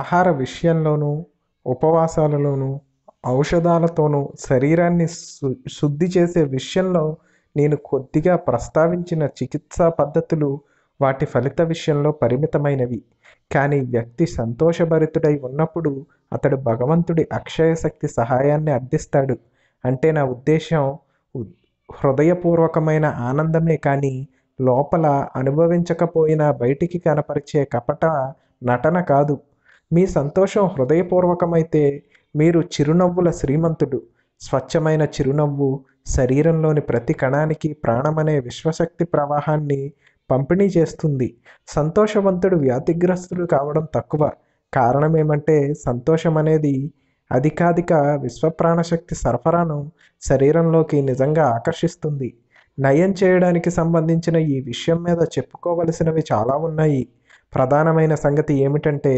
ఆహార విషయంలోనూ ఉపవాసాలలోనూ ఔషధాలతోనూ శరీరాన్ని శు శుద్ధి చేసే విషయంలో నేను కొద్దిగా ప్రస్తావించిన చికిత్సా పద్ధతులు వాటి ఫలిత విషయంలో పరిమితమైనవి కానీ వ్యక్తి సంతోషభరితుడై ఉన్నప్పుడు అతడు భగవంతుడి అక్షయశక్తి సహాయాన్ని అర్థిస్తాడు అంటే నా ఉద్దేశం హృదయపూర్వకమైన ఆనందమే కానీ లోపల అనుభవించకపోయినా బయటికి కనపరిచే కపట నటన కాదు మీ సంతోషం హృదయపూర్వకమైతే మీరు చిరునవ్వుల శ్రీమంతుడు స్వచ్ఛమైన చిరునవ్వు శరీరంలోని ప్రతి కణానికి ప్రాణమనే విశ్వశక్తి ప్రవాహాన్ని పంపిణీ చేస్తుంది సంతోషవంతుడు వ్యాధిగ్రస్తుడు కావడం తక్కువ కారణం ఏమంటే సంతోషం అనేది అధికాధిక విశ్వప్రాణశక్తి సరఫరాను శరీరంలోకి నిజంగా ఆకర్షిస్తుంది నయం చేయడానికి సంబంధించిన ఈ విషయం మీద చెప్పుకోవలసినవి చాలా ఉన్నాయి ప్రధానమైన సంగతి ఏమిటంటే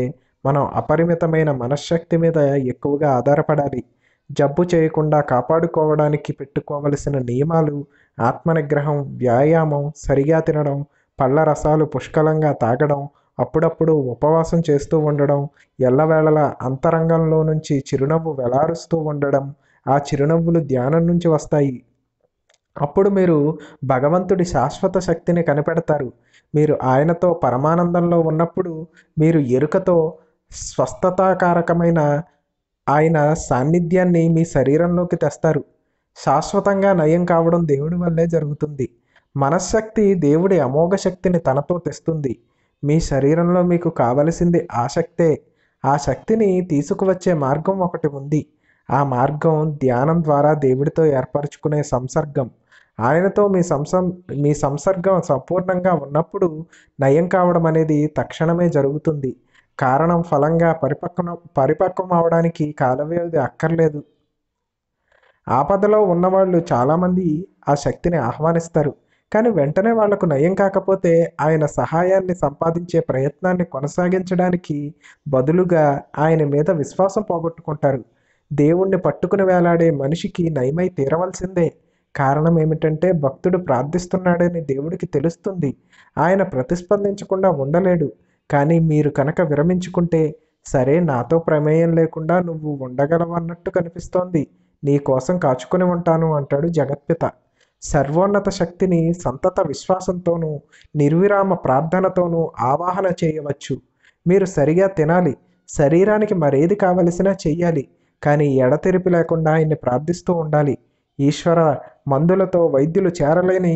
మనం అపరిమితమైన మనశ్శక్తి మీద ఎక్కువగా ఆధారపడాలి జబ్బు చేయకుండా కాపాడుకోవడానికి పెట్టుకోవలసిన నియమాలు ఆత్మనిగ్రహం వ్యాయామం సరిగా తినడం పళ్ళ రసాలు పుష్కలంగా తాగడం అప్పుడప్పుడు ఉపవాసం చేస్తూ ఉండడం ఎల్లవేళల అంతరంగంలో నుంచి చిరునవ్వు వెలారుస్తూ ఉండడం ఆ చిరునవ్వులు ధ్యానం నుంచి వస్తాయి అప్పుడు మీరు భగవంతుడి శాశ్వత శక్తిని కనిపెడతారు మీరు ఆయనతో పరమానందంలో ఉన్నప్పుడు మీరు ఎరుకతో స్వస్థతాకారకమైన ఆయన సాన్నిధ్యాన్ని మీ శరీరంలోకి తెస్తారు శాశ్వతంగా నయం కావడం దేవుడి వల్లే జరుగుతుంది మనశ్శక్తి దేవుడి అమోఘ శక్తిని తనతో తెస్తుంది మీ శరీరంలో మీకు కావలసింది ఆ శక్తే ఆ శక్తిని తీసుకువచ్చే మార్గం ఒకటి ఉంది ఆ మార్గం ధ్యానం ద్వారా దేవుడితో ఏర్పరచుకునే సంసర్గం ఆయనతో మీ సంసం మీ సంసర్గం సంపూర్ణంగా ఉన్నప్పుడు నయం కావడం అనేది తక్షణమే జరుగుతుంది కారణం ఫలంగా పరిపక్వం పరిపక్వం అవడానికి కాల వ్యవధి అక్కర్లేదు ఆపదలో ఉన్నవాళ్ళు చాలామంది ఆ శక్తిని ఆహ్వానిస్తారు కానీ వెంటనే వాళ్లకు నయం కాకపోతే ఆయన సహాయాన్ని సంపాదించే ప్రయత్నాన్ని కొనసాగించడానికి బదులుగా ఆయన మీద విశ్వాసం పోగొట్టుకుంటారు దేవుణ్ణి పట్టుకుని వేలాడే మనిషికి నయమై తీరవలసిందే కారణం ఏమిటంటే భక్తుడు ప్రార్థిస్తున్నాడని దేవుడికి తెలుస్తుంది ఆయన ప్రతిస్పందించకుండా ఉండలేడు కానీ మీరు కనుక విరమించుకుంటే సరే నాతో ప్రమేయం లేకుండా నువ్వు ఉండగలవన్నట్టు కనిపిస్తోంది నీ కోసం కాచుకొని ఉంటాను అంటాడు జగత్పిత సర్వోన్నత శక్తిని సంతత విశ్వాసంతోనూ నిర్విరామ ప్రార్థనతోనూ ఆవాహన చేయవచ్చు మీరు సరిగా తినాలి శరీరానికి మరేది కావలసినా చెయ్యాలి కానీ ఎడతెరిపి లేకుండా ఆయన్ని ప్రార్థిస్తూ ఉండాలి ఈశ్వర మందులతో వైద్యులు చేరలేని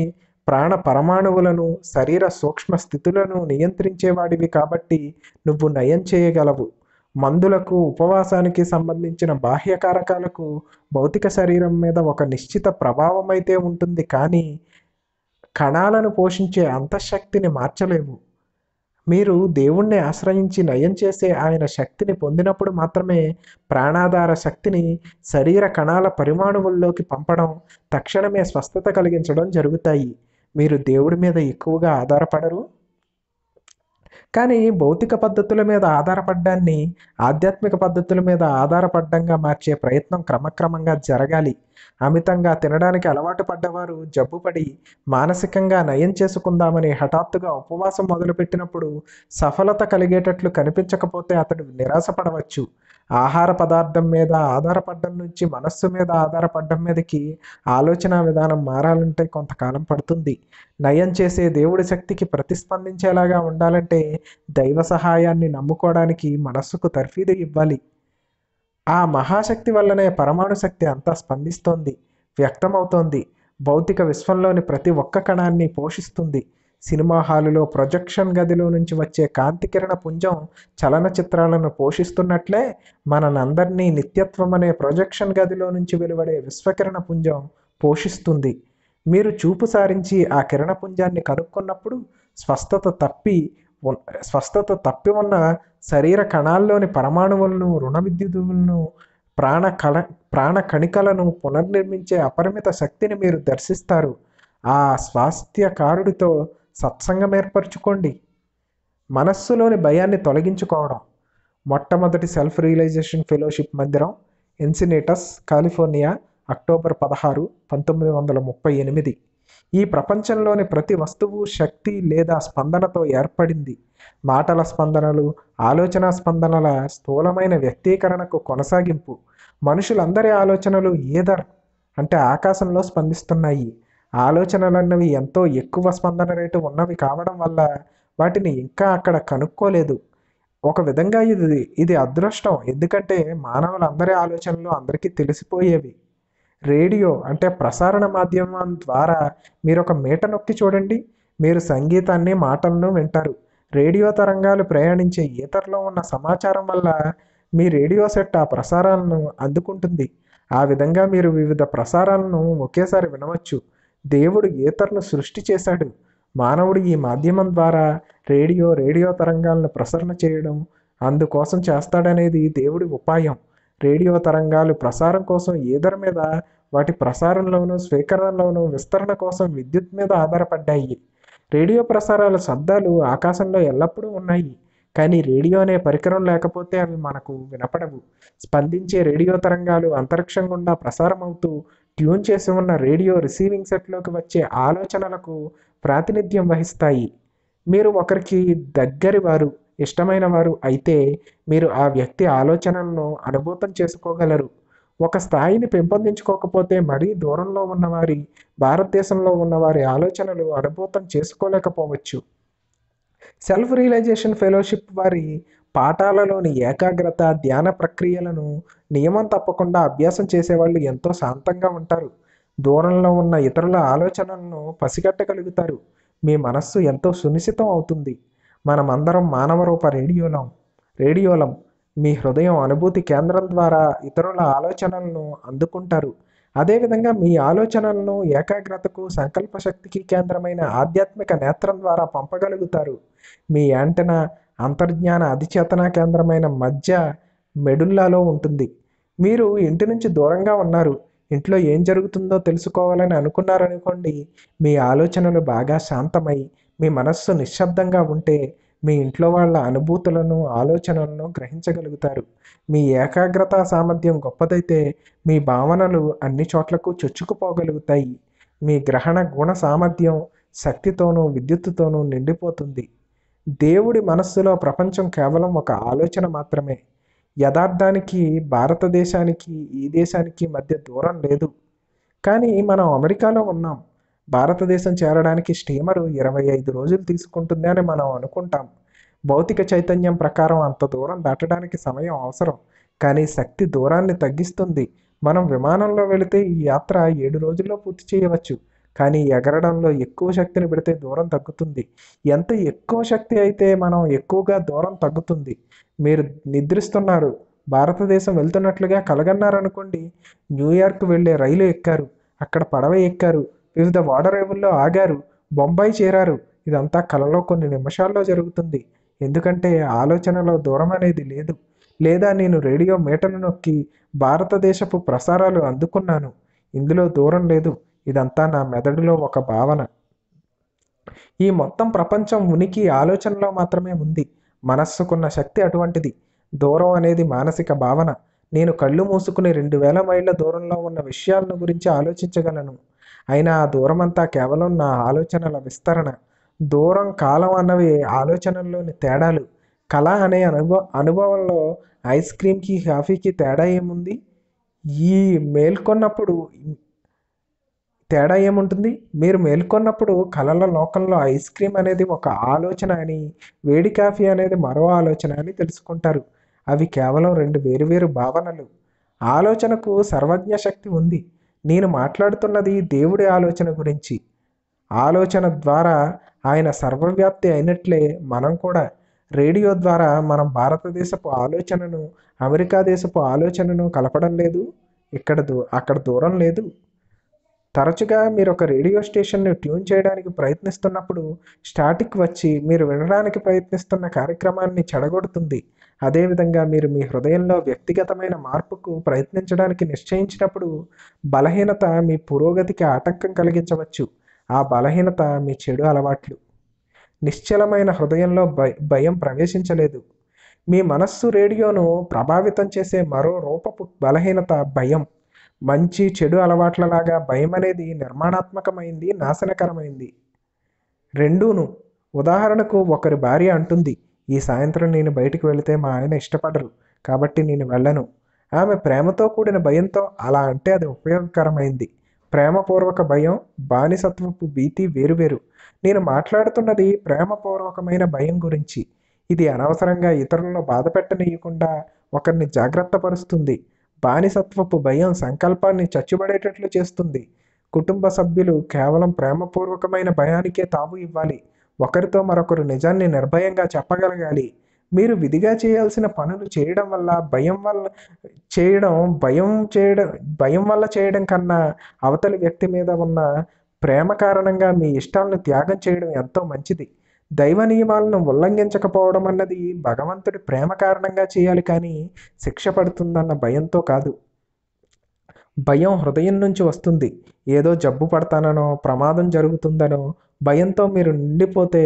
ప్రాణ పరమాణువులను శరీర సూక్ష్మ స్థితులను నియంత్రించేవాడివి కాబట్టి నువ్వు నయం చేయగలవు మందులకు ఉపవాసానికి సంబంధించిన బాహ్య కారకాలకు భౌతిక శరీరం మీద ఒక నిశ్చిత ప్రభావం అయితే ఉంటుంది కానీ కణాలను పోషించే అంతఃశక్తిని మార్చలేవు మీరు దేవుణ్ణి ఆశ్రయించి నయం చేసే ఆయన శక్తిని పొందినప్పుడు మాత్రమే ప్రాణాధార శక్తిని శరీర కణాల పరిమాణువుల్లోకి పంపడం తక్షణమే స్వస్థత కలిగించడం జరుగుతాయి మీరు దేవుడి మీద ఎక్కువగా ఆధారపడరు కానీ భౌతిక పద్ధతుల మీద ఆధారపడ్డాన్ని ఆధ్యాత్మిక పద్ధతుల మీద ఆధారపడ్డంగా మార్చే ప్రయత్నం క్రమక్రమంగా జరగాలి అమితంగా తినడానికి అలవాటు పడ్డవారు జబ్బుపడి మానసికంగా నయం చేసుకుందామని హఠాత్తుగా ఉపవాసం మొదలుపెట్టినప్పుడు సఫలత కలిగేటట్లు కనిపించకపోతే అతడు నిరాశపడవచ్చు ఆహార పదార్థం మీద ఆధారపడడం నుంచి మనస్సు మీద ఆధారపడడం మీదకి ఆలోచన విధానం మారాలంటే కొంతకాలం పడుతుంది నయం చేసే దేవుడి శక్తికి ప్రతిస్పందించేలాగా ఉండాలంటే దైవ సహాయాన్ని నమ్ముకోవడానికి మనస్సుకు తర్ఫీదు ఇవ్వాలి ఆ మహాశక్తి వల్లనే పరమాణు శక్తి అంతా స్పందిస్తోంది వ్యక్తమవుతోంది భౌతిక విశ్వంలోని ప్రతి ఒక్క కణాన్ని పోషిస్తుంది సినిమా హాలులో ప్రొజెక్షన్ గదిలో నుంచి వచ్చే కాంతికిరణ పుంజం చలనచిత్రాలను పోషిస్తున్నట్లే మనందరినీ నిత్యత్వం అనే ప్రొజెక్షన్ గదిలో నుంచి వెలువడే విశ్వకిరణ పుంజం పోషిస్తుంది మీరు చూపు సారించి ఆ కిరణపుంజాన్ని కనుక్కున్నప్పుడు స్వస్థత తప్పి స్వస్థత తప్పి ఉన్న శరీర కణాల్లోని పరమాణువులను రుణ విద్యుత్తులను ప్రాణ కళ ప్రాణ కణికలను పునర్నిర్మించే అపరిమిత శక్తిని మీరు దర్శిస్తారు ఆ స్వాస్థ్యకారుడితో సత్సంగం ఏర్పరచుకోండి మనస్సులోని భయాన్ని తొలగించుకోవడం మొట్టమొదటి సెల్ఫ్ రియలైజేషన్ ఫెలోషిప్ మందిరం ఎన్సినేటస్ కాలిఫోర్నియా అక్టోబర్ పదహారు పంతొమ్మిది వందల ముప్పై ఎనిమిది ఈ ప్రపంచంలోని ప్రతి వస్తువు శక్తి లేదా స్పందనతో ఏర్పడింది మాటల స్పందనలు ఆలోచన స్పందనల స్థూలమైన వ్యక్తీకరణకు కొనసాగింపు మనుషులందరి ఆలోచనలు ఏదర్ అంటే ఆకాశంలో స్పందిస్తున్నాయి ఆలోచనలన్నవి ఎంతో ఎక్కువ స్పందన రేటు ఉన్నవి కావడం వల్ల వాటిని ఇంకా అక్కడ కనుక్కోలేదు ఒక విధంగా ఇది ఇది అదృష్టం ఎందుకంటే మానవులందరి ఆలోచనలు అందరికీ తెలిసిపోయేవి రేడియో అంటే ప్రసారణ మాధ్యమం ద్వారా మీరు ఒక మీట నొక్కి చూడండి మీరు సంగీతాన్ని మాటలను వింటారు రేడియో తరంగాలు ప్రయాణించే ఈతరలో ఉన్న సమాచారం వల్ల మీ రేడియో సెట్ ఆ ప్రసారాలను అందుకుంటుంది ఆ విధంగా మీరు వివిధ ప్రసారాలను ఒకేసారి వినవచ్చు దేవుడు ఈతర్ను సృష్టి చేశాడు మానవుడు ఈ మాధ్యమం ద్వారా రేడియో రేడియో తరంగాలను ప్రసరణ చేయడం అందుకోసం చేస్తాడనేది దేవుడి ఉపాయం రేడియో తరంగాలు ప్రసారం కోసం ఏదర్ మీద వాటి ప్రసారంలోనూ స్వీకరణలోనూ విస్తరణ కోసం విద్యుత్ మీద ఆధారపడ్డాయి రేడియో ప్రసారాల శబ్దాలు ఆకాశంలో ఎల్లప్పుడూ ఉన్నాయి కానీ రేడియో అనే పరికరం లేకపోతే అవి మనకు వినపడవు స్పందించే రేడియో తరంగాలు అంతరిక్షం గుండా ప్రసారం అవుతూ ట్యూన్ చేసి ఉన్న రేడియో రిసీవింగ్ సెట్లోకి వచ్చే ఆలోచనలకు ప్రాతినిధ్యం వహిస్తాయి మీరు ఒకరికి దగ్గరి వారు ఇష్టమైన వారు అయితే మీరు ఆ వ్యక్తి ఆలోచనలను అనుభూతం చేసుకోగలరు ఒక స్థాయిని పెంపొందించుకోకపోతే మరీ దూరంలో ఉన్నవారి భారతదేశంలో ఉన్నవారి ఆలోచనలు అనుభూతం చేసుకోలేకపోవచ్చు సెల్ఫ్ రియలైజేషన్ ఫెలోషిప్ వారి పాఠాలలోని ఏకాగ్రత ధ్యాన ప్రక్రియలను నియమం తప్పకుండా అభ్యాసం చేసేవాళ్ళు ఎంతో శాంతంగా ఉంటారు దూరంలో ఉన్న ఇతరుల ఆలోచనలను పసిగట్టగలుగుతారు మీ మనస్సు ఎంతో సునిశ్చితం అవుతుంది మనమందరం మానవ రూప రేడియోలం రేడియోలం మీ హృదయం అనుభూతి కేంద్రం ద్వారా ఇతరుల ఆలోచనలను అందుకుంటారు అదేవిధంగా మీ ఆలోచనలను ఏకాగ్రతకు సంకల్ప శక్తికి కేంద్రమైన ఆధ్యాత్మిక నేత్రం ద్వారా పంపగలుగుతారు మీ యాంటెనా అంతర్జ్ఞాన అధిచేతన కేంద్రమైన మధ్య మెడుల్లాలో ఉంటుంది మీరు ఇంటి నుంచి దూరంగా ఉన్నారు ఇంట్లో ఏం జరుగుతుందో తెలుసుకోవాలని అనుకున్నారనుకోండి మీ ఆలోచనలు బాగా శాంతమై మీ మనస్సు నిశ్శబ్దంగా ఉంటే మీ ఇంట్లో వాళ్ళ అనుభూతులను ఆలోచనలను గ్రహించగలుగుతారు మీ ఏకాగ్రత సామర్థ్యం గొప్పదైతే మీ భావనలు అన్ని చోట్లకు చొచ్చుకుపోగలుగుతాయి మీ గ్రహణ గుణ సామర్థ్యం శక్తితోనూ విద్యుత్తుతోనూ నిండిపోతుంది దేవుడి మనస్సులో ప్రపంచం కేవలం ఒక ఆలోచన మాత్రమే యథార్థానికి భారతదేశానికి ఈ దేశానికి మధ్య దూరం లేదు కానీ మనం అమెరికాలో ఉన్నాం భారతదేశం చేరడానికి స్టీమరు ఇరవై ఐదు రోజులు తీసుకుంటుంది అని మనం అనుకుంటాం భౌతిక చైతన్యం ప్రకారం అంత దూరం దాటడానికి సమయం అవసరం కానీ శక్తి దూరాన్ని తగ్గిస్తుంది మనం విమానంలో వెళితే ఈ యాత్ర ఏడు రోజుల్లో పూర్తి చేయవచ్చు కానీ ఎగరడంలో ఎక్కువ శక్తిని పెడితే దూరం తగ్గుతుంది ఎంత ఎక్కువ శక్తి అయితే మనం ఎక్కువగా దూరం తగ్గుతుంది మీరు నిద్రిస్తున్నారు భారతదేశం వెళ్తున్నట్లుగా కలగన్నారనుకోండి న్యూయార్క్ వెళ్ళే రైలు ఎక్కారు అక్కడ పడవ ఎక్కారు వివిధ ఓడరేవుల్లో ఆగారు బొంబాయి చేరారు ఇదంతా కలలో కొన్ని నిమిషాల్లో జరుగుతుంది ఎందుకంటే ఆలోచనలో దూరం అనేది లేదు లేదా నేను రేడియో మీటను నొక్కి భారతదేశపు ప్రసారాలు అందుకున్నాను ఇందులో దూరం లేదు ఇదంతా నా మెదడులో ఒక భావన ఈ మొత్తం ప్రపంచం ఉనికి ఆలోచనలో మాత్రమే ఉంది మనస్సుకున్న శక్తి అటువంటిది దూరం అనేది మానసిక భావన నేను కళ్ళు మూసుకుని రెండు వేల మైళ్ళ దూరంలో ఉన్న విషయాలను గురించి ఆలోచించగలను అయినా ఆ దూరం అంతా కేవలం నా ఆలోచనల విస్తరణ దూరం కాలం అన్నవి ఆలోచనల్లోని తేడాలు కళ అనే అనుభవ అనుభవంలో ఐస్ క్రీమ్కి కాఫీకి తేడా ఏముంది ఈ మేల్కొన్నప్పుడు తేడా ఏముంటుంది మీరు మేల్కొన్నప్పుడు కళల లోకంలో ఐస్ క్రీమ్ అనేది ఒక ఆలోచన అని వేడి కాఫీ అనేది మరో ఆలోచన అని తెలుసుకుంటారు అవి కేవలం రెండు వేరువేరు భావనలు ఆలోచనకు సర్వజ్ఞ శక్తి ఉంది నేను మాట్లాడుతున్నది దేవుడి ఆలోచన గురించి ఆలోచన ద్వారా ఆయన సర్వవ్యాప్తి అయినట్లే మనం కూడా రేడియో ద్వారా మనం భారతదేశపు ఆలోచనను అమెరికా దేశపు ఆలోచనను కలపడం లేదు ఇక్కడ దూ అక్కడ దూరం లేదు తరచుగా మీరు ఒక రేడియో స్టేషన్ను ట్యూన్ చేయడానికి ప్రయత్నిస్తున్నప్పుడు స్టాటిక్ వచ్చి మీరు వినడానికి ప్రయత్నిస్తున్న కార్యక్రమాన్ని చెడగొడుతుంది అదేవిధంగా మీరు మీ హృదయంలో వ్యక్తిగతమైన మార్పుకు ప్రయత్నించడానికి నిశ్చయించినప్పుడు బలహీనత మీ పురోగతికి ఆటంకం కలిగించవచ్చు ఆ బలహీనత మీ చెడు అలవాట్లు నిశ్చలమైన హృదయంలో భయం ప్రవేశించలేదు మీ మనస్సు రేడియోను ప్రభావితం చేసే మరో రూపపు బలహీనత భయం మంచి చెడు అలవాట్లలాగా భయం అనేది నిర్మాణాత్మకమైంది నాశనకరమైంది రెండూను ఉదాహరణకు ఒకరి భార్య అంటుంది ఈ సాయంత్రం నేను బయటికి వెళితే మా ఆయన ఇష్టపడరు కాబట్టి నేను వెళ్ళను ఆమె ప్రేమతో కూడిన భయంతో అలా అంటే అది ఉపయోగకరమైంది ప్రేమపూర్వక భయం బానిసత్వపు భీతి వేరువేరు నేను మాట్లాడుతున్నది ప్రేమపూర్వకమైన భయం గురించి ఇది అనవసరంగా ఇతరులను బాధ పెట్టనీయకుండా ఒకరిని జాగ్రత్తపరుస్తుంది బానిసత్వపు భయం సంకల్పాన్ని చచ్చుబడేటట్లు చేస్తుంది కుటుంబ సభ్యులు కేవలం ప్రేమపూర్వకమైన భయానికే తావు ఇవ్వాలి ఒకరితో మరొకరు నిజాన్ని నిర్భయంగా చెప్పగలగాలి మీరు విధిగా చేయాల్సిన పనులు చేయడం వల్ల భయం వల్ల చేయడం భయం చేయడం భయం వల్ల చేయడం కన్నా అవతలి వ్యక్తి మీద ఉన్న ప్రేమ కారణంగా మీ ఇష్టాలను త్యాగం చేయడం ఎంతో మంచిది దైవ నియమాలను ఉల్లంఘించకపోవడం అన్నది భగవంతుడి ప్రేమ కారణంగా చేయాలి కానీ శిక్ష పడుతుందన్న భయంతో కాదు భయం హృదయం నుంచి వస్తుంది ఏదో జబ్బు పడతాననో ప్రమాదం జరుగుతుందనో భయంతో మీరు నిండిపోతే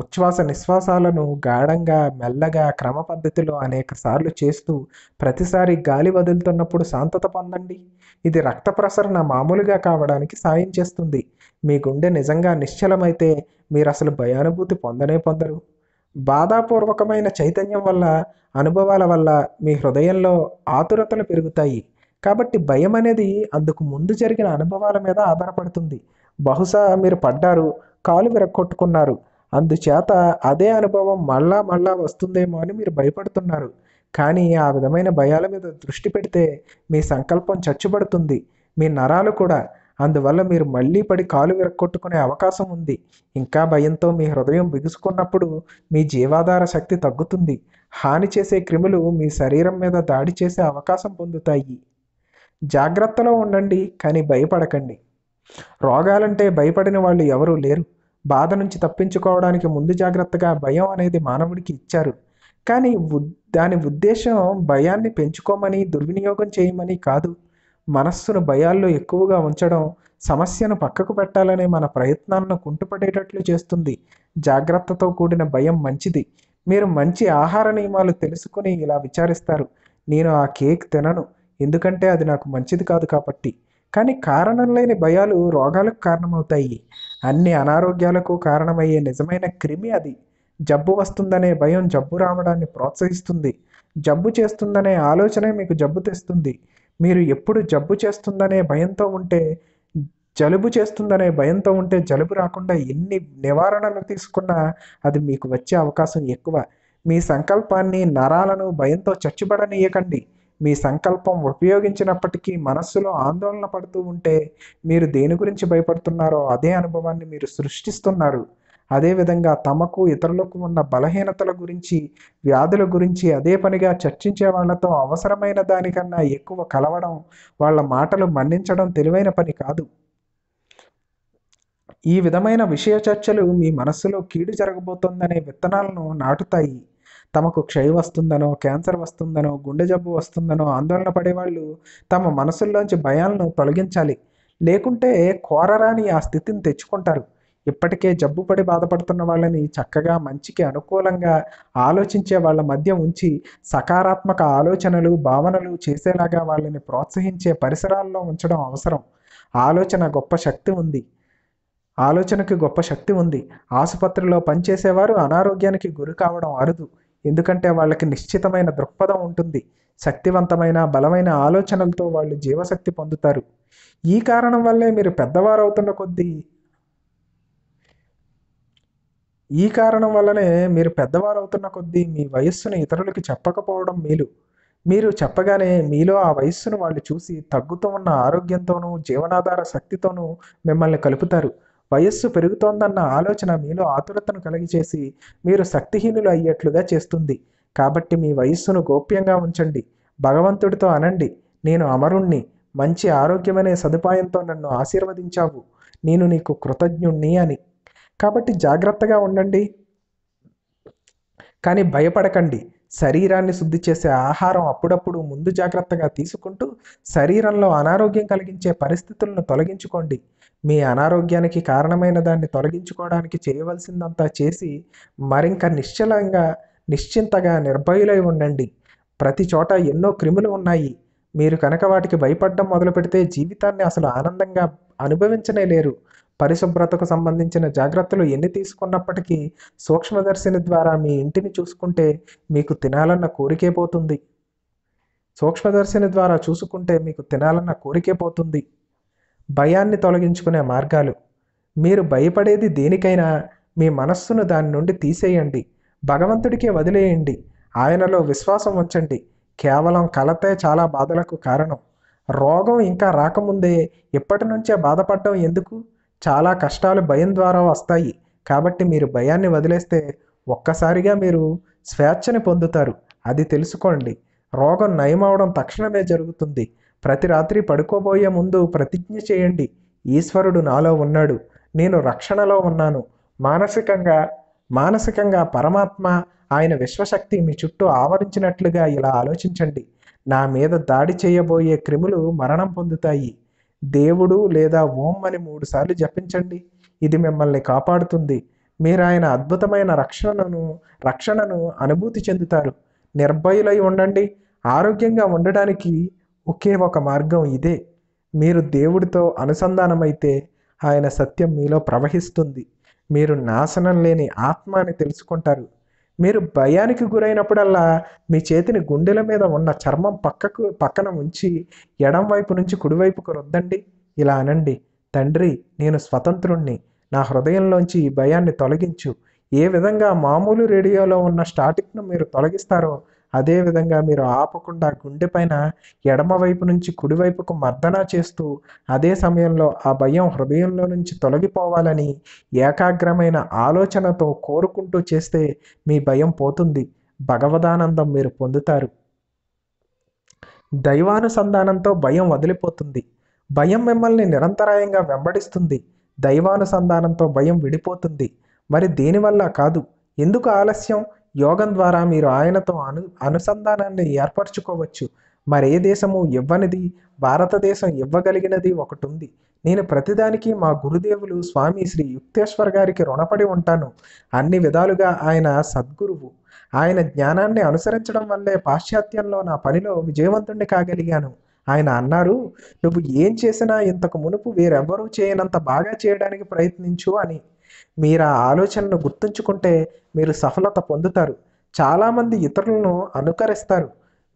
ఉచ్ఛ్వాస నిశ్వాసాలను గాఢంగా మెల్లగా క్రమ పద్ధతిలో అనేక సార్లు చేస్తూ ప్రతిసారి గాలి వదులుతున్నప్పుడు శాంతత పొందండి ఇది రక్త ప్రసరణ మామూలుగా కావడానికి సాయం చేస్తుంది మీ గుండె నిజంగా నిశ్చలమైతే మీరు అసలు భయానుభూతి పొందనే పొందరు బాధాపూర్వకమైన చైతన్యం వల్ల అనుభవాల వల్ల మీ హృదయంలో ఆతురతలు పెరుగుతాయి కాబట్టి భయం అనేది అందుకు ముందు జరిగిన అనుభవాల మీద ఆధారపడుతుంది బహుశా మీరు పడ్డారు కాలు విరక్కొట్టుకున్నారు అందుచేత అదే అనుభవం మళ్ళా మళ్ళా వస్తుందేమో అని మీరు భయపడుతున్నారు కానీ ఆ విధమైన భయాల మీద దృష్టి పెడితే మీ సంకల్పం చచ్చుబడుతుంది మీ నరాలు కూడా అందువల్ల మీరు మళ్ళీ పడి కాలు విరక్కొట్టుకునే అవకాశం ఉంది ఇంకా భయంతో మీ హృదయం బిగుసుకున్నప్పుడు మీ జీవాధార శక్తి తగ్గుతుంది హాని చేసే క్రిములు మీ శరీరం మీద దాడి చేసే అవకాశం పొందుతాయి జాగ్రత్తలో ఉండండి కానీ భయపడకండి రోగాలంటే భయపడిన వాళ్ళు ఎవరూ లేరు బాధ నుంచి తప్పించుకోవడానికి ముందు జాగ్రత్తగా భయం అనేది మానవుడికి ఇచ్చారు కానీ దాని ఉద్దేశం భయాన్ని పెంచుకోమని దుర్వినియోగం చేయమని కాదు మనస్సును భయాల్లో ఎక్కువగా ఉంచడం సమస్యను పక్కకు పెట్టాలనే మన ప్రయత్నాలను కుంటుపడేటట్లు చేస్తుంది జాగ్రత్తతో కూడిన భయం మంచిది మీరు మంచి ఆహార నియమాలు తెలుసుకుని ఇలా విచారిస్తారు నేను ఆ కేక్ తినను ఎందుకంటే అది నాకు మంచిది కాదు కాబట్టి కానీ కారణం లేని భయాలు రోగాలకు కారణమవుతాయి అన్ని అనారోగ్యాలకు కారణమయ్యే నిజమైన క్రిమి అది జబ్బు వస్తుందనే భయం జబ్బు రావడాన్ని ప్రోత్సహిస్తుంది జబ్బు చేస్తుందనే ఆలోచనే మీకు జబ్బు తెస్తుంది మీరు ఎప్పుడు జబ్బు చేస్తుందనే భయంతో ఉంటే జలుబు చేస్తుందనే భయంతో ఉంటే జలుబు రాకుండా ఎన్ని నివారణలు తీసుకున్నా అది మీకు వచ్చే అవకాశం ఎక్కువ మీ సంకల్పాన్ని నరాలను భయంతో చచ్చుబడనీయకండి మీ సంకల్పం ఉపయోగించినప్పటికీ మనస్సులో ఆందోళన పడుతూ ఉంటే మీరు దేని గురించి భయపడుతున్నారో అదే అనుభవాన్ని మీరు సృష్టిస్తున్నారు అదేవిధంగా తమకు ఇతరులకు ఉన్న బలహీనతల గురించి వ్యాధుల గురించి అదే పనిగా చర్చించే వాళ్లతో అవసరమైన దానికన్నా ఎక్కువ కలవడం వాళ్ళ మాటలు మన్నించడం తెలివైన పని కాదు ఈ విధమైన విషయ చర్చలు మీ మనస్సులో కీడు జరగబోతోందనే విత్తనాలను నాటుతాయి తమకు క్షయ వస్తుందనో క్యాన్సర్ వస్తుందనో గుండె జబ్బు వస్తుందనో ఆందోళన పడేవాళ్ళు తమ మనసుల్లోంచి భయాలను తొలగించాలి లేకుంటే కోరరాని ఆ స్థితిని తెచ్చుకుంటారు ఇప్పటికే జబ్బు పడి బాధపడుతున్న వాళ్ళని చక్కగా మంచికి అనుకూలంగా ఆలోచించే వాళ్ళ మధ్య ఉంచి సకారాత్మక ఆలోచనలు భావనలు చేసేలాగా వాళ్ళని ప్రోత్సహించే పరిసరాల్లో ఉంచడం అవసరం ఆలోచన గొప్ప శక్తి ఉంది ఆలోచనకి గొప్ప శక్తి ఉంది ఆసుపత్రిలో పనిచేసేవారు అనారోగ్యానికి గురి కావడం అరుదు ఎందుకంటే వాళ్ళకి నిశ్చితమైన దృక్పథం ఉంటుంది శక్తివంతమైన బలమైన ఆలోచనలతో వాళ్ళు జీవశక్తి పొందుతారు ఈ కారణం వల్లే మీరు పెద్దవారు అవుతున్న కొద్దీ ఈ కారణం వల్లనే మీరు పెద్దవారు అవుతున్న కొద్దీ మీ వయస్సును ఇతరులకి చెప్పకపోవడం మీలు మీరు చెప్పగానే మీలో ఆ వయస్సును వాళ్ళు చూసి తగ్గుతూ ఉన్న ఆరోగ్యంతోనూ జీవనాధార శక్తితోనూ మిమ్మల్ని కలుపుతారు వయస్సు పెరుగుతోందన్న ఆలోచన మీలో ఆతురతను కలిగచేసి మీరు శక్తిహీనులు అయ్యేట్లుగా చేస్తుంది కాబట్టి మీ వయస్సును గోప్యంగా ఉంచండి భగవంతుడితో అనండి నేను అమరుణ్ణి మంచి ఆరోగ్యమనే సదుపాయంతో నన్ను ఆశీర్వదించావు నేను నీకు కృతజ్ఞుణ్ణి అని కాబట్టి జాగ్రత్తగా ఉండండి కానీ భయపడకండి శరీరాన్ని శుద్ధి చేసే ఆహారం అప్పుడప్పుడు ముందు జాగ్రత్తగా తీసుకుంటూ శరీరంలో అనారోగ్యం కలిగించే పరిస్థితులను తొలగించుకోండి మీ అనారోగ్యానికి కారణమైన దాన్ని తొలగించుకోవడానికి చేయవలసిందంతా చేసి మరింక నిశ్చలంగా నిశ్చింతగా నిర్భయులై ఉండండి ప్రతి చోట ఎన్నో క్రిములు ఉన్నాయి మీరు కనుక వాటికి భయపడడం మొదలు పెడితే జీవితాన్ని అసలు ఆనందంగా అనుభవించనే లేరు పరిశుభ్రతకు సంబంధించిన జాగ్రత్తలు ఎన్ని తీసుకున్నప్పటికీ సూక్ష్మదర్శిని ద్వారా మీ ఇంటిని చూసుకుంటే మీకు తినాలన్న కోరికే పోతుంది సూక్ష్మదర్శిని ద్వారా చూసుకుంటే మీకు తినాలన్న కోరికే పోతుంది భయాన్ని తొలగించుకునే మార్గాలు మీరు భయపడేది దేనికైనా మీ మనస్సును దాని నుండి తీసేయండి భగవంతుడికే వదిలేయండి ఆయనలో విశ్వాసం ఉంచండి కేవలం కలతే చాలా బాధలకు కారణం రోగం ఇంకా రాకముందే ఇప్పటి నుంచే బాధపడడం ఎందుకు చాలా కష్టాలు భయం ద్వారా వస్తాయి కాబట్టి మీరు భయాన్ని వదిలేస్తే ఒక్కసారిగా మీరు స్వేచ్ఛని పొందుతారు అది తెలుసుకోండి రోగం నయమవడం తక్షణమే జరుగుతుంది ప్రతి రాత్రి పడుకోబోయే ముందు ప్రతిజ్ఞ చేయండి ఈశ్వరుడు నాలో ఉన్నాడు నేను రక్షణలో ఉన్నాను మానసికంగా మానసికంగా పరమాత్మ ఆయన విశ్వశక్తి మీ చుట్టూ ఆవరించినట్లుగా ఇలా ఆలోచించండి నా మీద దాడి చేయబోయే క్రిములు మరణం పొందుతాయి దేవుడు లేదా ఓం అని మూడుసార్లు జపించండి ఇది మిమ్మల్ని కాపాడుతుంది మీరు ఆయన అద్భుతమైన రక్షణను రక్షణను అనుభూతి చెందుతారు నిర్భయులై ఉండండి ఆరోగ్యంగా ఉండడానికి ఒకే ఒక మార్గం ఇదే మీరు దేవుడితో అనుసంధానమైతే ఆయన సత్యం మీలో ప్రవహిస్తుంది మీరు నాశనం లేని ఆత్మ అని తెలుసుకుంటారు మీరు భయానికి గురైనప్పుడల్లా మీ చేతిని గుండెల మీద ఉన్న చర్మం పక్కకు పక్కన ఉంచి ఎడం వైపు నుంచి కుడివైపుకు రుద్దండి ఇలా అనండి తండ్రి నేను స్వతంత్రుణ్ణి నా హృదయంలోంచి ఈ భయాన్ని తొలగించు ఏ విధంగా మామూలు రేడియోలో ఉన్న స్టాటిక్ను మీరు తొలగిస్తారో అదేవిధంగా మీరు ఆపకుండా గుండె పైన ఎడమవైపు నుంచి కుడివైపుకు మర్దన చేస్తూ అదే సమయంలో ఆ భయం హృదయంలో నుంచి తొలగిపోవాలని ఏకాగ్రమైన ఆలోచనతో కోరుకుంటూ చేస్తే మీ భయం పోతుంది భగవదానందం మీరు పొందుతారు దైవానుసంధానంతో భయం వదిలిపోతుంది భయం మిమ్మల్ని నిరంతరాయంగా వెంబడిస్తుంది దైవానుసంధానంతో భయం విడిపోతుంది మరి దేనివల్ల కాదు ఎందుకు ఆలస్యం యోగం ద్వారా మీరు ఆయనతో అను అనుసంధానాన్ని ఏర్పరచుకోవచ్చు మరే దేశము ఇవ్వనిది భారతదేశం ఇవ్వగలిగినది ఒకటి ఉంది నేను ప్రతిదానికి మా గురుదేవులు స్వామి శ్రీ యుక్తేశ్వర్ గారికి రుణపడి ఉంటాను అన్ని విధాలుగా ఆయన సద్గురువు ఆయన జ్ఞానాన్ని అనుసరించడం వల్లే పాశ్చాత్యంలో నా పనిలో విజయవంతుణ్ణి కాగలిగాను ఆయన అన్నారు నువ్వు ఏం చేసినా ఇంతకు మునుపు వేరెవ్వరూ చేయనంత బాగా చేయడానికి ప్రయత్నించు అని మీరు ఆ ఆలోచనను గుర్తుంచుకుంటే మీరు సఫలత పొందుతారు చాలామంది ఇతరులను అనుకరిస్తారు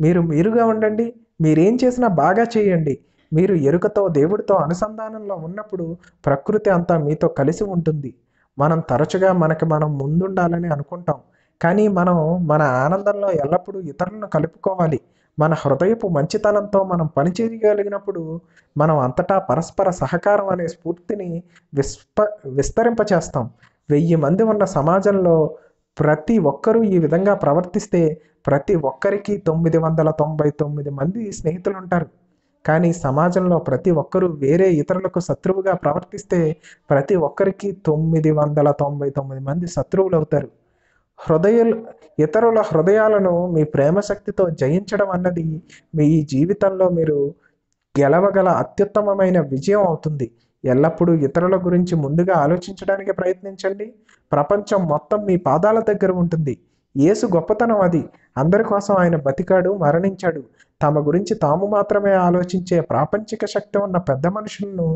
మీరు మీరుగా ఉండండి మీరేం చేసినా బాగా చేయండి మీరు ఎరుకతో దేవుడితో అనుసంధానంలో ఉన్నప్పుడు ప్రకృతి అంతా మీతో కలిసి ఉంటుంది మనం తరచుగా మనకి మనం ముందుండాలని అనుకుంటాం కానీ మనం మన ఆనందంలో ఎల్లప్పుడూ ఇతరులను కలుపుకోవాలి మన హృదయపు మంచితనంతో మనం పనిచేయగలిగినప్పుడు మనం అంతటా పరస్పర సహకారం అనే స్ఫూర్తిని విస్ప విస్తరింపచేస్తాం వెయ్యి మంది ఉన్న సమాజంలో ప్రతి ఒక్కరూ ఈ విధంగా ప్రవర్తిస్తే ప్రతి ఒక్కరికి తొమ్మిది వందల తొంభై తొమ్మిది మంది స్నేహితులు ఉంటారు కానీ సమాజంలో ప్రతి ఒక్కరూ వేరే ఇతరులకు శత్రువుగా ప్రవర్తిస్తే ప్రతి ఒక్కరికి తొమ్మిది వందల తొంభై తొమ్మిది మంది శత్రువులు అవుతారు హృదయ ఇతరుల హృదయాలను మీ ప్రేమ శక్తితో జయించడం అన్నది మీ జీవితంలో మీరు గెలవగల అత్యుత్తమమైన విజయం అవుతుంది ఎల్లప్పుడూ ఇతరుల గురించి ముందుగా ఆలోచించడానికి ప్రయత్నించండి ప్రపంచం మొత్తం మీ పాదాల దగ్గర ఉంటుంది ఏసు గొప్పతనం అది అందరి కోసం ఆయన బతికాడు మరణించాడు తమ గురించి తాము మాత్రమే ఆలోచించే ప్రాపంచిక శక్తి ఉన్న పెద్ద మనుషులను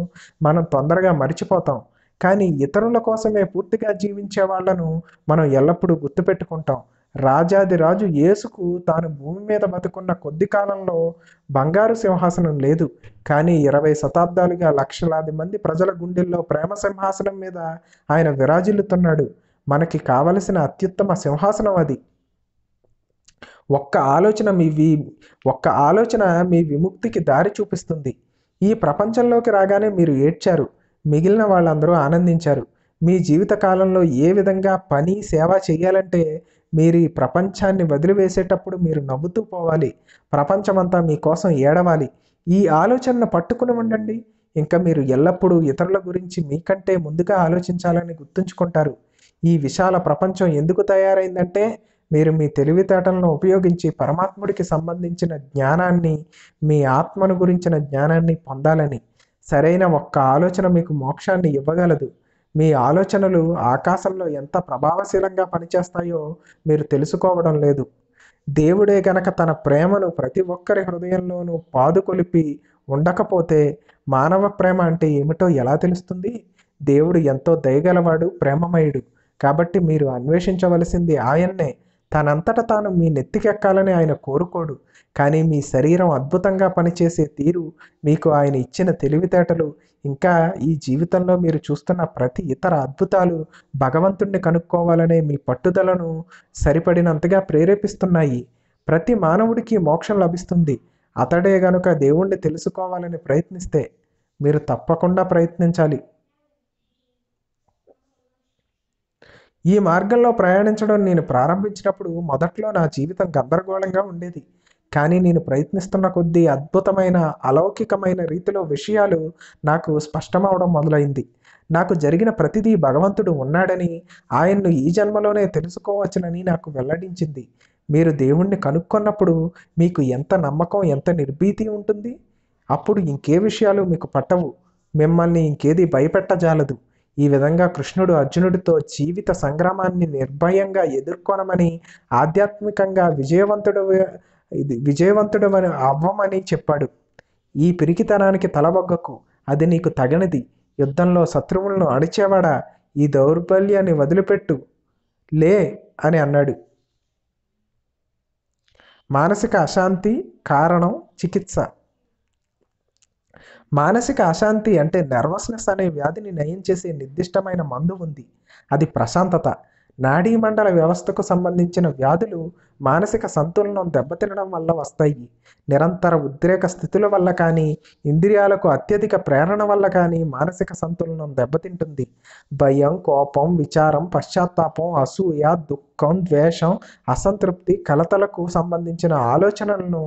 మనం తొందరగా మర్చిపోతాం కానీ ఇతరుల కోసమే పూర్తిగా జీవించే వాళ్లను మనం ఎల్లప్పుడూ గుర్తుపెట్టుకుంటాం రాజాది రాజు యేసుకు తాను భూమి మీద బతుకున్న కొద్ది కాలంలో బంగారు సింహాసనం లేదు కానీ ఇరవై శతాబ్దాలుగా లక్షలాది మంది ప్రజల గుండెల్లో ప్రేమ సింహాసనం మీద ఆయన విరాజిల్లుతున్నాడు మనకి కావలసిన అత్యుత్తమ సింహాసనం అది ఒక్క ఆలోచన మీ వి ఒక్క ఆలోచన మీ విముక్తికి దారి చూపిస్తుంది ఈ ప్రపంచంలోకి రాగానే మీరు ఏడ్చారు మిగిలిన వాళ్ళందరూ ఆనందించారు మీ జీవిత కాలంలో ఏ విధంగా పని సేవ చేయాలంటే మీరు ఈ ప్రపంచాన్ని వదిలివేసేటప్పుడు మీరు నవ్వుతూ పోవాలి ప్రపంచమంతా మీకోసం ఏడవాలి ఈ ఆలోచనను పట్టుకుని ఉండండి ఇంకా మీరు ఎల్లప్పుడూ ఇతరుల గురించి మీకంటే ముందుగా ఆలోచించాలని గుర్తుంచుకుంటారు ఈ విశాల ప్రపంచం ఎందుకు తయారైందంటే మీరు మీ తెలివితేటలను ఉపయోగించి పరమాత్ముడికి సంబంధించిన జ్ఞానాన్ని మీ ఆత్మను గురించిన జ్ఞానాన్ని పొందాలని సరైన ఒక్క ఆలోచన మీకు మోక్షాన్ని ఇవ్వగలదు మీ ఆలోచనలు ఆకాశంలో ఎంత ప్రభావశీలంగా పనిచేస్తాయో మీరు తెలుసుకోవడం లేదు దేవుడే గనక తన ప్రేమను ప్రతి ఒక్కరి హృదయంలోనూ పాదుకొలిపి ఉండకపోతే మానవ ప్రేమ అంటే ఏమిటో ఎలా తెలుస్తుంది దేవుడు ఎంతో దయగలవాడు ప్రేమమయుడు కాబట్టి మీరు అన్వేషించవలసింది ఆయన్నే తనంతట తాను మీ నెత్తికెక్కాలని ఆయన కోరుకోడు కానీ మీ శరీరం అద్భుతంగా పనిచేసే తీరు మీకు ఆయన ఇచ్చిన తెలివితేటలు ఇంకా ఈ జీవితంలో మీరు చూస్తున్న ప్రతి ఇతర అద్భుతాలు భగవంతుణ్ణి కనుక్కోవాలనే మీ పట్టుదలను సరిపడినంతగా ప్రేరేపిస్తున్నాయి ప్రతి మానవుడికి మోక్షం లభిస్తుంది అతడే గనుక దేవుణ్ణి తెలుసుకోవాలని ప్రయత్నిస్తే మీరు తప్పకుండా ప్రయత్నించాలి ఈ మార్గంలో ప్రయాణించడం నేను ప్రారంభించినప్పుడు మొదట్లో నా జీవితం గందరగోళంగా ఉండేది కానీ నేను ప్రయత్నిస్తున్న కొద్దీ అద్భుతమైన అలౌకికమైన రీతిలో విషయాలు నాకు స్పష్టమవడం మొదలైంది నాకు జరిగిన ప్రతిదీ భగవంతుడు ఉన్నాడని ఆయన్ను ఈ జన్మలోనే తెలుసుకోవచ్చునని నాకు వెల్లడించింది మీరు దేవుణ్ణి కనుక్కున్నప్పుడు మీకు ఎంత నమ్మకం ఎంత నిర్భీతి ఉంటుంది అప్పుడు ఇంకే విషయాలు మీకు పట్టవు మిమ్మల్ని ఇంకేది భయపెట్టజాలదు ఈ విధంగా కృష్ణుడు అర్జునుడితో జీవిత సంగ్రామాన్ని నిర్భయంగా ఎదుర్కొనమని ఆధ్యాత్మికంగా విజయవంతుడు విజయవంతుడు విజయవంతుడు అవ్వమని చెప్పాడు ఈ పిరికితనానికి తలవగ్గకు అది నీకు తగనిది యుద్ధంలో శత్రువులను అడిచేవాడ ఈ దౌర్బల్యాన్ని వదిలిపెట్టు లే అని అన్నాడు మానసిక అశాంతి కారణం చికిత్స మానసిక అశాంతి అంటే నర్వస్నెస్ అనే వ్యాధిని నయం చేసే నిర్దిష్టమైన మందు ఉంది అది ప్రశాంతత నాడీ మండల వ్యవస్థకు సంబంధించిన వ్యాధులు మానసిక సంతులనం దెబ్బతినడం వల్ల వస్తాయి నిరంతర ఉద్రేక స్థితుల వల్ల కానీ ఇంద్రియాలకు అత్యధిక ప్రేరణ వల్ల కానీ మానసిక సంతులనం దెబ్బతింటుంది భయం కోపం విచారం పశ్చాత్తాపం అసూయ దుఃఖం ద్వేషం అసంతృప్తి కలతలకు సంబంధించిన ఆలోచనలను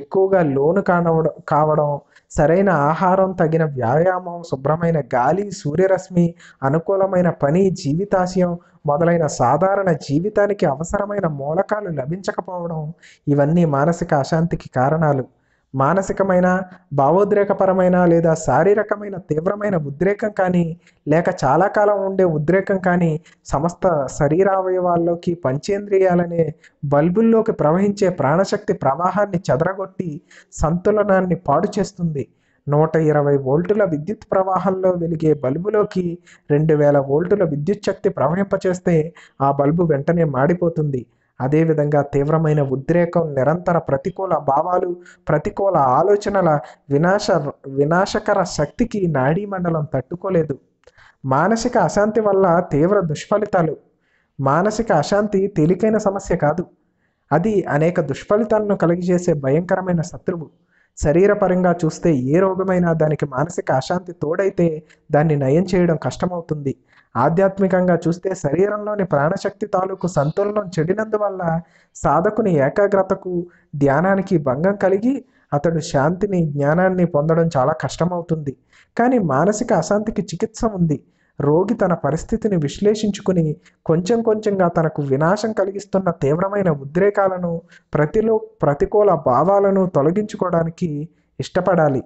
ఎక్కువగా లోను కానవడం కావడం సరైన ఆహారం తగిన వ్యాయామం శుభ్రమైన గాలి సూర్యరశ్మి అనుకూలమైన పని జీవితాశయం మొదలైన సాధారణ జీవితానికి అవసరమైన మూలకాలు లభించకపోవడం ఇవన్నీ మానసిక అశాంతికి కారణాలు మానసికమైన భావోద్రేకపరమైన లేదా శారీరకమైన తీవ్రమైన ఉద్రేకం కానీ లేక చాలా కాలం ఉండే ఉద్రేకం కానీ సమస్త శరీరావయవాల్లోకి పంచేంద్రియాలనే బల్బుల్లోకి ప్రవహించే ప్రాణశక్తి ప్రవాహాన్ని చెదరగొట్టి సంతులనాన్ని పాడు చేస్తుంది నూట ఇరవై వోల్టుల విద్యుత్ ప్రవాహంలో వెలిగే బల్బులోకి రెండు వేల వోల్టుల విద్యుత్ శక్తి ప్రవహింపచేస్తే ఆ బల్బు వెంటనే మాడిపోతుంది అదేవిధంగా తీవ్రమైన ఉద్రేకం నిరంతర ప్రతికూల భావాలు ప్రతికూల ఆలోచనల వినాశ వినాశకర శక్తికి నాడీ మండలం తట్టుకోలేదు మానసిక అశాంతి వల్ల తీవ్ర దుష్ఫలితాలు మానసిక అశాంతి తేలికైన సమస్య కాదు అది అనేక దుష్ఫలితాలను కలిగజేసే భయంకరమైన శత్రువు శరీరపరంగా చూస్తే ఏ రోగమైనా దానికి మానసిక అశాంతి తోడైతే దాన్ని నయం చేయడం కష్టమవుతుంది ఆధ్యాత్మికంగా చూస్తే శరీరంలోని ప్రాణశక్తి తాలూకు సంతులనం చెడినందువల్ల సాధకుని ఏకాగ్రతకు ధ్యానానికి భంగం కలిగి అతడు శాంతిని జ్ఞానాన్ని పొందడం చాలా కష్టమవుతుంది కానీ మానసిక అశాంతికి చికిత్స ఉంది రోగి తన పరిస్థితిని విశ్లేషించుకుని కొంచెం కొంచెంగా తనకు వినాశం కలిగిస్తున్న తీవ్రమైన ఉద్రేకాలను ప్రతిలో ప్రతికూల భావాలను తొలగించుకోవడానికి ఇష్టపడాలి